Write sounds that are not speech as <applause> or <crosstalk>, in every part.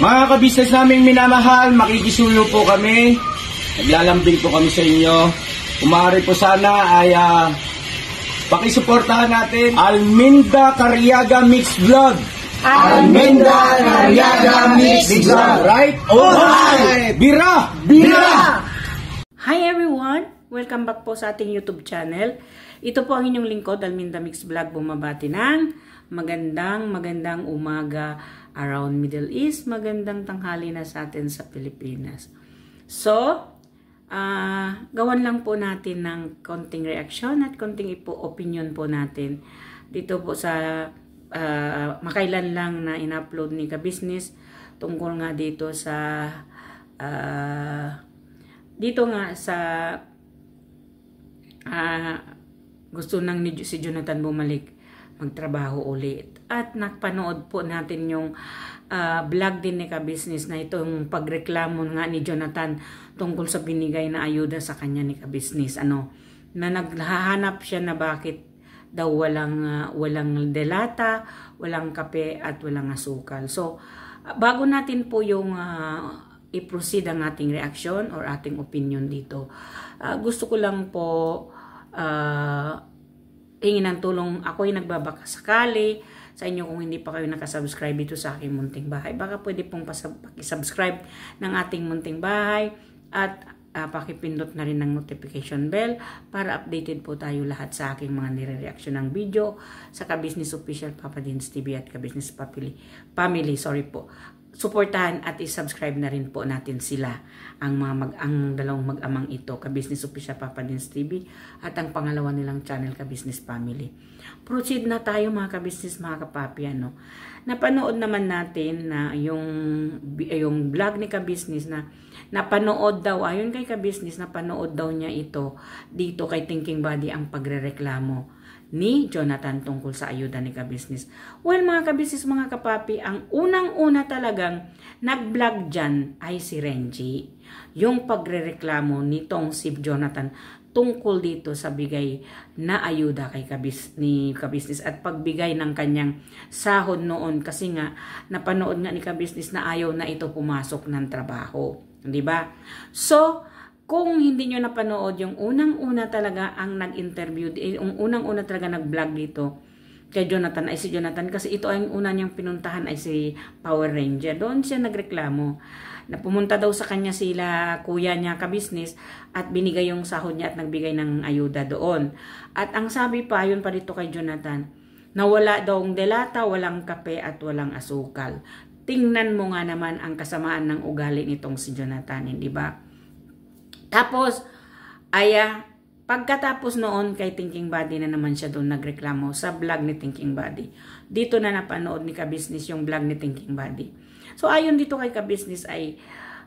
Mga kabisnes naming minamahal, makikisuyo po kami. Naglalambing po kami sa inyo. Umari po sana ay uh, pakisuportahan natin Alminda Cariaga Mix Vlog. Alminda Cariaga Mix Vlog. Right? Alright! Bira! Bira! Hi everyone! Welcome back po sa ating YouTube channel. Ito po ang inyong lingkod, Alminda Mix Vlog. Bumabati ng magandang magandang umaga around Middle East. Magandang tanghali na sa atin sa Pilipinas. So, uh, gawan lang po natin ng konting reaksyon at konting ipo opinion po natin dito po sa uh, makailan lang na in-upload ni ka tungkol nga dito sa uh, dito nga sa uh, gusto nang ni, si Jonathan bumalik magtrabaho ulit. At napanood po natin yung uh, vlog din ni Kabisnes na itong yung pagreklamo nga ni Jonathan tungkol sa binigay na ayuda sa kanya ni Kabisnes. Ano, na naghahanap siya na bakit daw walang, uh, walang delata, walang kape at walang asukal. So, bago natin po yung uh, i-proceed ang ating reaction or ating opinion dito, uh, gusto ko lang po uh, tingin ng tulong ako ay nagbabaka sakali sa inyo kung hindi pa kayo nakasubscribe dito sa aking munting bahay. Baka pwede pong pakisubscribe ng ating munting bahay at uh, pakipindot na rin ng notification bell para updated po tayo lahat sa aking mga nire-reaction ng video sa Kabusiness Official Papa Dins TV at Kabusiness Family. Family, sorry po suportahan at i-subscribe na rin po natin sila ang mga mag ang dalawang mag-amang ito, Ka-Business Official Papa Dins TV at ang pangalawa nilang channel Ka-Business Family. Proceed na tayo mga ka-business, mga kapapi ano. Napanood naman natin na yung yung vlog ni ka-business na napanood daw ayon kay ka-business napanood daw niya ito dito kay Thinking Body ang pagrereklamo ni Jonathan tungkol sa ayuda ni Kabisnes. Well mga kabisnes, mga kapapi, ang unang-una talagang nag-vlog dyan ay si Renji. Yung pagrereklamo nitong si Jonathan tungkol dito sa bigay na ayuda kay kabis, ni kabisnes at pagbigay ng kanyang sahod noon kasi nga napanood nga ni kabisnes na ayaw na ito pumasok ng trabaho. 'di ba? So, kung hindi nyo napanood, yung unang-una talaga ang nag-interview, eh, yung unang-una talaga nag-vlog dito kay Jonathan ay si Jonathan kasi ito ang una niyang pinuntahan ay si Power Ranger. Doon siya nagreklamo na pumunta daw sa kanya sila kuya niya ka-business at binigay yung sahod niya at nagbigay ng ayuda doon. At ang sabi pa, yun pa dito kay Jonathan, na wala daw ang delata, walang kape at walang asukal. Tingnan mo nga naman ang kasamaan ng ugali nitong si Jonathan, hindi ba? Tapos, ay, pagkatapos noon kay Thinking Body na naman siya doon nagreklamo sa vlog ni Thinking Body. Dito na napanood ni Kabusiness yung vlog ni Thinking Body. So, ayon dito kay Kabusiness ay,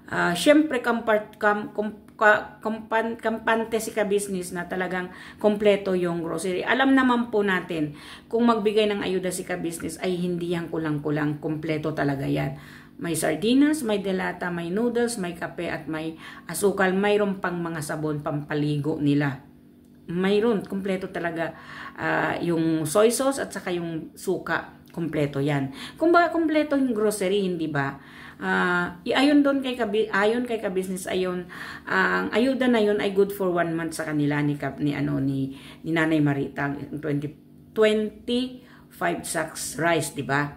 uh, syempre, compart, kum, ka, kampan, kampante si ka na talagang kompleto yung grocery. Alam naman po natin, kung magbigay ng ayuda si ka ay hindi yan kulang-kulang, kompleto talaga yan. May sardinas, may delata, may noodles, may kape at may asukal. Mayroon pang mga sabon pampaligo nila. Mayroon, kumpleto talaga uh, yung soy sauce at saka yung suka. Kumpleto yan. Kung ba kumpleto yung grocery, hindi ba? Uh, ayon doon kay kabi, ayon kay ka-business ayon ang uh, ayuda na yun ay good for one month sa kanila ni ni ano ni, ni Nanay Marita 20 25 sacks rice, 'di ba?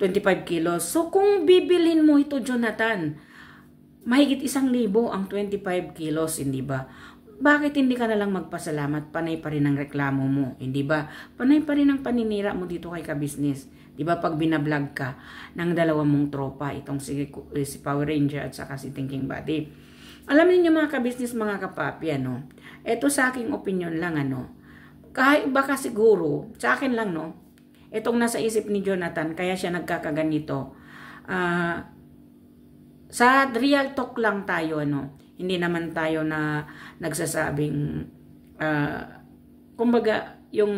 25 kilos. So, kung bibilin mo ito, Jonathan, mahigit isang libo ang 25 kilos, hindi ba? Bakit hindi ka na lang magpasalamat? Panay pa rin ang reklamo mo, hindi ba? Panay pa rin ang paninira mo dito kay ka-business. Di ba pag binablog ka ng dalawa mong tropa, itong si, eh, si Power Ranger at saka si Thinking Body. Alam niyo mga ka-business, mga kapapi, ano? Ito sa aking opinion lang, ano? Kahit baka siguro, sa akin lang, no? Itong nasa isip ni Jonathan, kaya siya nagkakaganito. Uh, sa real talk lang tayo, ano? Hindi naman tayo na nagsasabing, uh, kumbaga, yung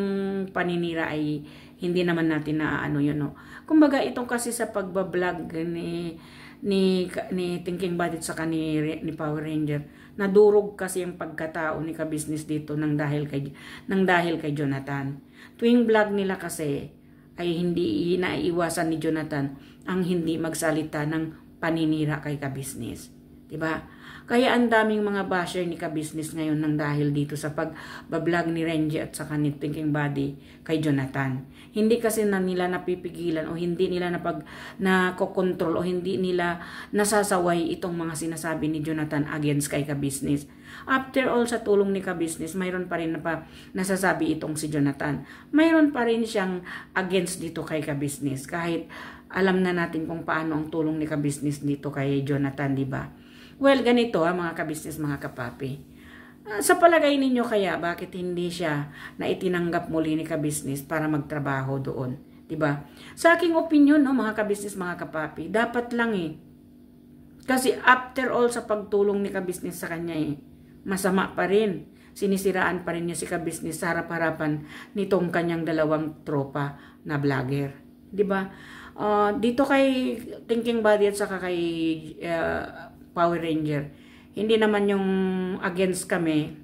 paninira ay hindi naman natin na ano yun, no? Kumbaga, itong kasi sa pagbablog ni ni ni Thinking Budget sa ni, ni Power Ranger. Nadurog kasi ang pagkatao ni ka-business dito nang dahil kay nang dahil kay Jonathan. Tuwing vlog nila kasi ay hindi naiiwasan ni Jonathan ang hindi magsalita ng paninira kay kabisnes. 'Di ba? Kaya ang daming mga basher ni ka-business ngayon nang dahil dito sa pagbablog ni Renji at sa kanit thinking body kay Jonathan. Hindi kasi na nila napipigilan o hindi nila napag, nakokontrol o hindi nila nasasaway itong mga sinasabi ni Jonathan against kay ka-business. After all sa tulong ni ka-business, mayroon pa rin na pa nasasabi itong si Jonathan. Mayroon pa rin siyang against dito kay ka-business kahit alam na natin kung paano ang tulong ni ka-business dito kay Jonathan, di ba? Well, ganito ha, ah, mga kabisnes, mga kapapi. Uh, sa palagay ninyo kaya, bakit hindi siya na itinanggap muli ni kabisnes para magtrabaho doon? Diba? Sa aking opinion, no, mga kabisnes, mga kapapi, dapat lang eh. Kasi after all sa pagtulong ni kabisnes sa kanya eh, masama pa rin. Sinisiraan pa rin niya si kabisnes sa harap-harapan nitong kanyang dalawang tropa na vlogger. Diba? Uh, dito kay Thinking Body at saka kay uh, Power Ranger. Hindi naman yung against kami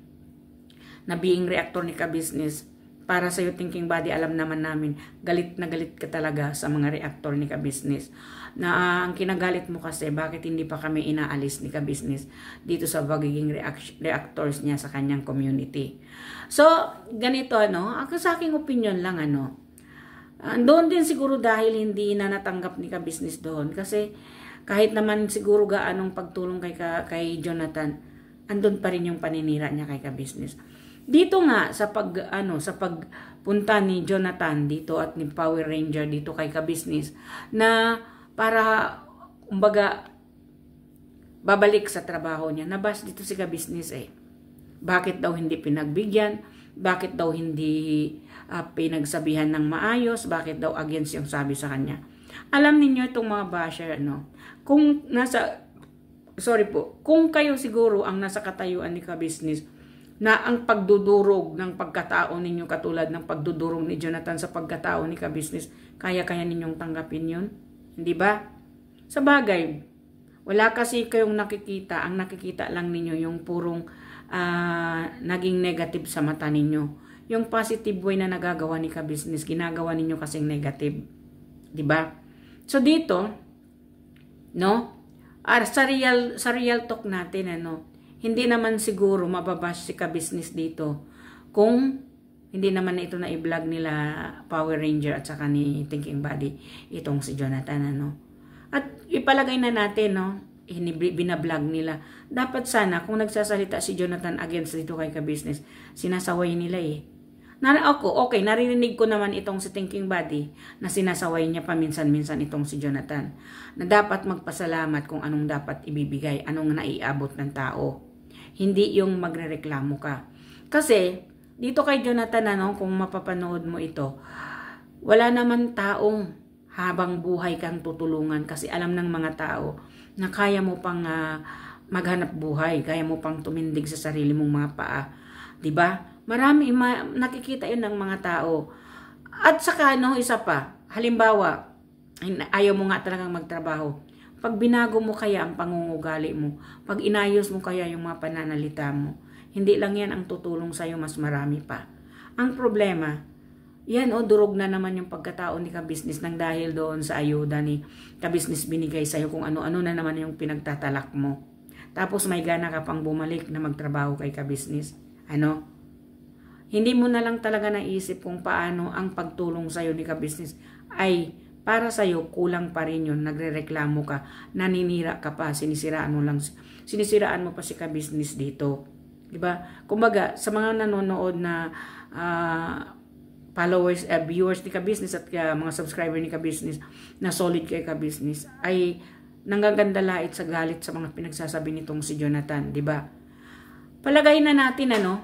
na being reactor ni ka business. Para sa yung thinking body, alam naman namin, galit na galit ka talaga sa mga reactor ni ka business. Na uh, ang kinagalit mo kasi, bakit hindi pa kami inaalis ni ka business dito sa pagiging reactors niya sa kanyang community. So, ganito ano, ako sa aking opinion lang ano, ah, doon din siguro dahil hindi na natanggap ni ka-business doon. Kasi kahit naman siguro gaanong pagtulong kay, kay Jonathan, andun pa rin yung paninira niya kay ka-business. Dito nga sa pag ano sa pagpunta ni Jonathan dito at ni Power Ranger dito kay ka-business na para kumbaga babalik sa trabaho niya. Nabas dito si ka-business eh. Bakit daw hindi pinagbigyan? Bakit daw hindi uh, pinagsabihan ng maayos? Bakit daw against yung sabi sa kanya? Alam ninyo itong mga basher, ano? Kung nasa, sorry po, kung kayo siguro ang nasa katayuan ni ka-business, na ang pagdudurog ng pagkatao ninyo katulad ng pagdudurog ni Jonathan sa pagkatao ni ka-business, kaya-kaya ninyong tanggapin yun? Hindi ba? Sa bagay, wala kasi kayong nakikita, ang nakikita lang ninyo yung purong uh, naging negative sa mata ninyo. Yung positive way na nagagawa ni ka-business, ginagawa ninyo kasing negative. ba? Diba? So dito, no? Ar ah, sa real sa real talk natin ano, hindi naman siguro mababash si ka business dito kung hindi naman ito na i-vlog nila Power Ranger at saka ni Thinking Body itong si Jonathan ano. At ipalagay na natin no, binablog nila. Dapat sana kung nagsasalita si Jonathan against dito kay ka business, sinasaway nila eh Nar ako, okay, naririnig ko naman itong si thinking body na sinasaway niya paminsan-minsan itong si Jonathan na dapat magpasalamat kung anong dapat ibibigay, anong naiabot ng tao. Hindi yung magrereklamo ka. Kasi, dito kay Jonathan, ano, kung mapapanood mo ito, wala naman taong habang buhay kang tutulungan kasi alam ng mga tao na kaya mo pang uh, maghanap buhay, kaya mo pang tumindig sa sarili mong mga paa. 'Di ba? Marami ma- nakikita 'yun ng mga tao. At saka no, isa pa, halimbawa, ayaw mo nga talagang magtrabaho. Pag binago mo kaya ang pangungugali mo, pag inayos mo kaya yung mga pananalita mo, hindi lang yan ang tutulong sa'yo, mas marami pa. Ang problema, yan o, oh, durog na naman yung pagkatao ni ka-business nang dahil doon sa ayuda ni ka-business binigay sa'yo kung ano-ano na naman yung pinagtatalak mo. Tapos may gana ka pang bumalik na magtrabaho kay ka-business. kabisnes. Ano? Hindi mo na lang talaga naisip kung paano ang pagtulong sa'yo ni ka-business ay para sa'yo kulang pa rin yun, nagre-reklamo ka, naninira ka pa, sinisiraan mo lang, sinisiraan mo pa si ka-business dito. Diba? Kumbaga, sa mga nanonood na uh, followers, uh, viewers ni ka-business at uh, mga subscriber ni ka-business na solid kay ka-business, ay nanggaganda lait sa galit sa mga pinagsasabi nitong si Jonathan, 'di ba? Palagay na natin ano,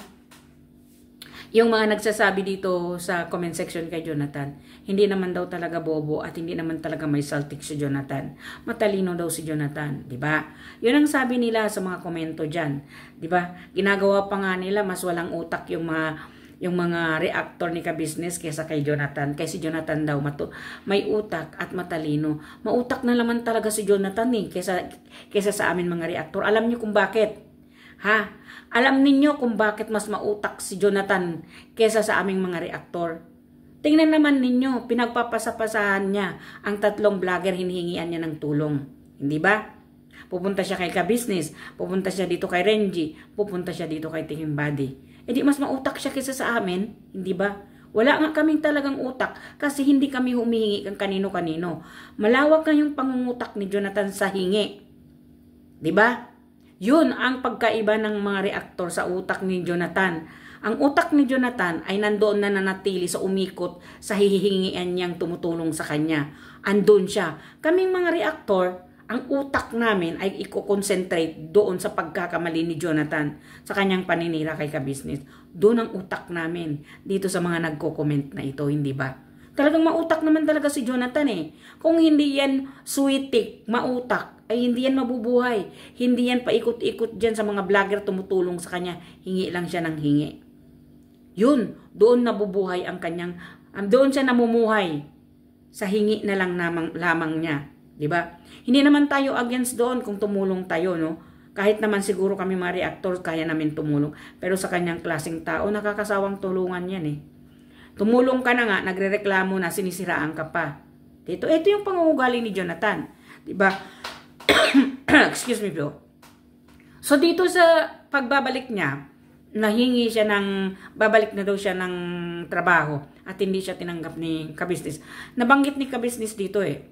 yung mga nagsasabi dito sa comment section kay Jonathan, hindi naman daw talaga bobo at hindi naman talaga may saltik si Jonathan. Matalino daw si Jonathan, 'di ba? 'Yun ang sabi nila sa mga komento diyan, 'di ba? Ginagawa pa nga nila mas walang utak yung mga yung mga reactor ni ka-business kaysa kay Jonathan. Kasi si Jonathan daw mato, may utak at matalino. Mautak na naman talaga si Jonathan eh, kaysa, kaysa sa amin mga reactor. Alam niyo kung bakit. Ha? Alam ninyo kung bakit mas mautak si Jonathan kesa sa aming mga reaktor. Tingnan naman ninyo, pinagpapasapasahan niya ang tatlong vlogger hinihingian niya ng tulong. Hindi ba? Pupunta siya kay ka pupunta siya dito kay Renji, pupunta siya dito kay Tingin Body. E eh di mas mautak siya kesa sa amin, hindi ba? Wala nga kaming talagang utak kasi hindi kami humihingi kang kanino-kanino. Malawak na yung pangungutak ni Jonathan sa hingi. ba? Diba? Yun ang pagkaiba ng mga reaktor sa utak ni Jonathan. Ang utak ni Jonathan ay nandoon na nanatili sa umikot sa hihingian niyang tumutulong sa kanya. Andun siya. Kaming mga reaktor, ang utak namin ay i-concentrate doon sa pagkakamali ni Jonathan sa kanyang paninira kay ka-business. Doon ang utak namin dito sa mga nagko-comment na ito, hindi ba? Talagang mautak naman talaga si Jonathan eh. Kung hindi yan suitik, mautak, ay hindi yan mabubuhay. Hindi yan paikot-ikot dyan sa mga vlogger tumutulong sa kanya. Hingi lang siya ng hingi. Yun, doon nabubuhay ang kanyang, um, doon siya namumuhay sa hingi na lang namang, lamang niya. ba? Diba? Hindi naman tayo against doon kung tumulong tayo, no? Kahit naman siguro kami mga reactor, kaya namin tumulong. Pero sa kanyang klaseng tao, nakakasawang tulungan yan eh. Tumulong ka na nga, nagrereklamo na, sinisiraan ka pa. Ito, ito yung pangungugali ni Jonathan. Diba? <clears throat> Excuse me po. So, dito sa pagbabalik niya, nahingi siya ng, babalik na daw siya ng trabaho at hindi siya tinanggap ni Kabisnes. Nabanggit ni Kabisnes dito eh.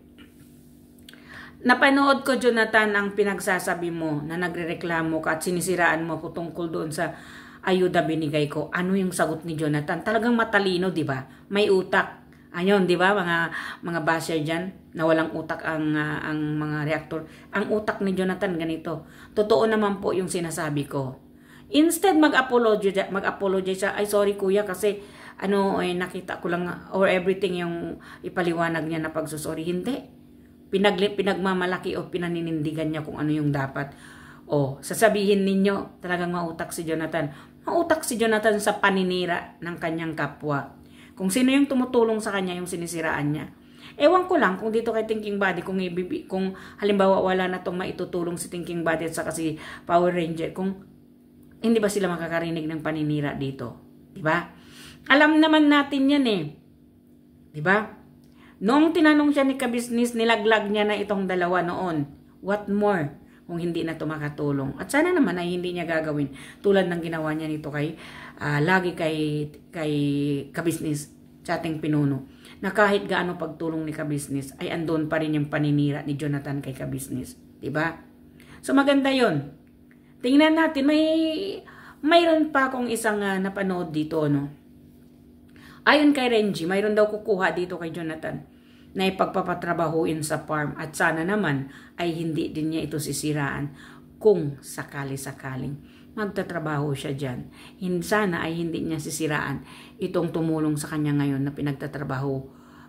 Napanood ko Jonathan ang pinagsasabi mo na nagrereklamo ka at sinisiraan mo ko tungkol doon sa ayuda binigay ko. Ano yung sagot ni Jonathan? Talagang matalino, di ba? May utak. Ayun, di ba mga mga basher diyan na walang utak ang uh, ang mga reactor. Ang utak ni Jonathan ganito. Totoo naman po yung sinasabi ko. Instead mag-apologize mag-apologize siya. Ay sorry kuya kasi ano eh, nakita ko lang or everything yung ipaliwanag niya na pagsusori. Hindi. Pinag, pinagmamalaki o pinaninindigan niya kung ano yung dapat. Oh, sasabihin ninyo, talagang mautak si Jonathan. Mautak si Jonathan sa paninira ng kanyang kapwa. Kung sino yung tumutulong sa kanya, yung sinisiraan niya. Ewan ko lang kung dito kay Thinking Body, kung, ibibi, kung halimbawa wala na tong maitutulong si Thinking Body at saka si Power Ranger, kung hindi ba sila makakarinig ng paninira dito? di ba? Alam naman natin yan eh. Di ba? Noong tinanong siya ni Kabisnis, nilaglag niya na itong dalawa noon. What more? kung hindi na ito makatulong. At sana naman ay hindi niya gagawin tulad ng ginawa niya nito kay, uh, lagi kay, kay kabisnes sa ating pinuno na kahit gaano pagtulong ni kabisnes ay andon pa rin yung paninira ni Jonathan kay kabisnes. ba? Diba? So maganda yon Tingnan natin, may mayroon pa akong isang uh, napanood dito, no? Ayon kay Renji, mayroon daw kukuha dito kay Jonathan na ipagpapatrabahuin sa farm at sana naman ay hindi din niya ito sisiraan kung sakali-sakaling magtatrabaho siya dyan. Sana ay hindi niya sisiraan itong tumulong sa kanya ngayon na pinagtatrabaho.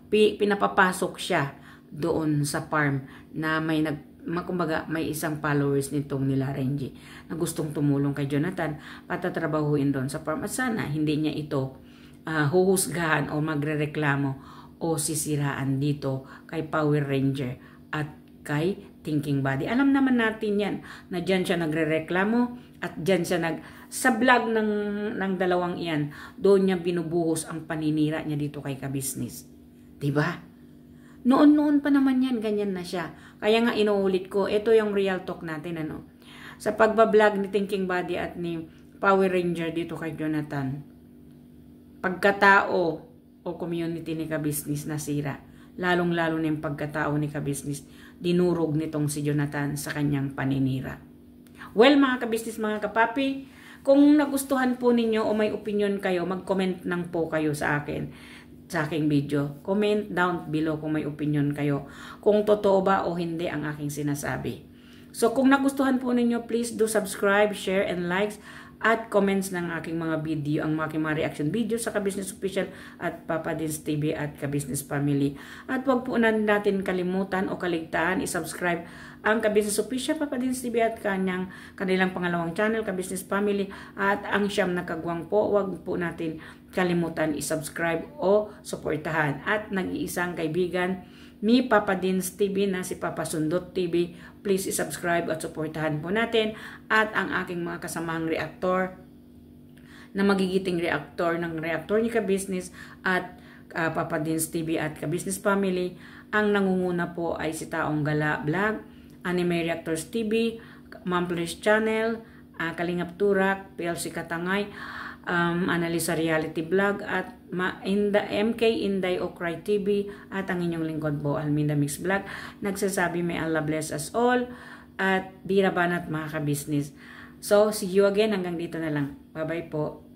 pinapapasok siya doon sa farm na may nag kumbaga may isang followers nitong nila Renji na gustong tumulong kay Jonathan patatrabahuin doon sa farm at sana hindi niya ito uh, huhusgahan o magrereklamo o sisiraan dito kay Power Ranger at kay Thinking Body. Alam naman natin yan na dyan siya nagre-reklamo at dyan siya nag... Sa vlog ng, ng dalawang iyan, doon niya binubuhos ang paninira niya dito kay kabisnis. ba? Diba? Noon-noon pa naman yan, ganyan na siya. Kaya nga inuulit ko, ito yung real talk natin. ano Sa pagbablog ni Thinking Body at ni Power Ranger dito kay Jonathan, pagkatao, o community ni ka-business nasira. Lalong-lalo na yung pagkatao ni ka dinurog nitong si Jonathan sa kanyang paninira. Well mga ka mga kapapi, kung nagustuhan po ninyo o may opinion kayo, mag-comment nang po kayo sa akin sa aking video. Comment down below kung may opinion kayo. Kung totoo ba o hindi ang aking sinasabi. So kung nagustuhan po ninyo, please do subscribe, share, and likes at comments ng aking mga video, ang aking mga reaction video sa Kabusiness Official at Papa Dins TV at Kabusiness Family. At huwag po na natin kalimutan o kaligtaan, i-subscribe ang Kabusiness Official, Papa Dins TV at kanyang, kanilang pangalawang channel, Kabusiness Family at ang siyam na kagwang po, huwag po natin kalimutan i-subscribe o suportahan. At nag-iisang kaibigan, ni Papa Dins TV na si Papa Sundot TV please subscribe at supportahan po natin at ang aking mga kasamang reactor na magigiting reactor ng reactor ni Kabusiness at uh, Papa Dins TV at Kabusiness Family. Ang nangunguna po ay si Taong Gala Vlog, Anime Reactors TV, Mamples Channel, uh, Kalingap Turak, PLC Katangay, um, Analisa Reality Vlog at Ma the MK Inday Okray TV at ang inyong lingkod po Alminda Mix Vlog. Nagsasabi may Allah bless us all at biraban at mga kabisnes. So, see you again. Hanggang dito na lang. Bye-bye po.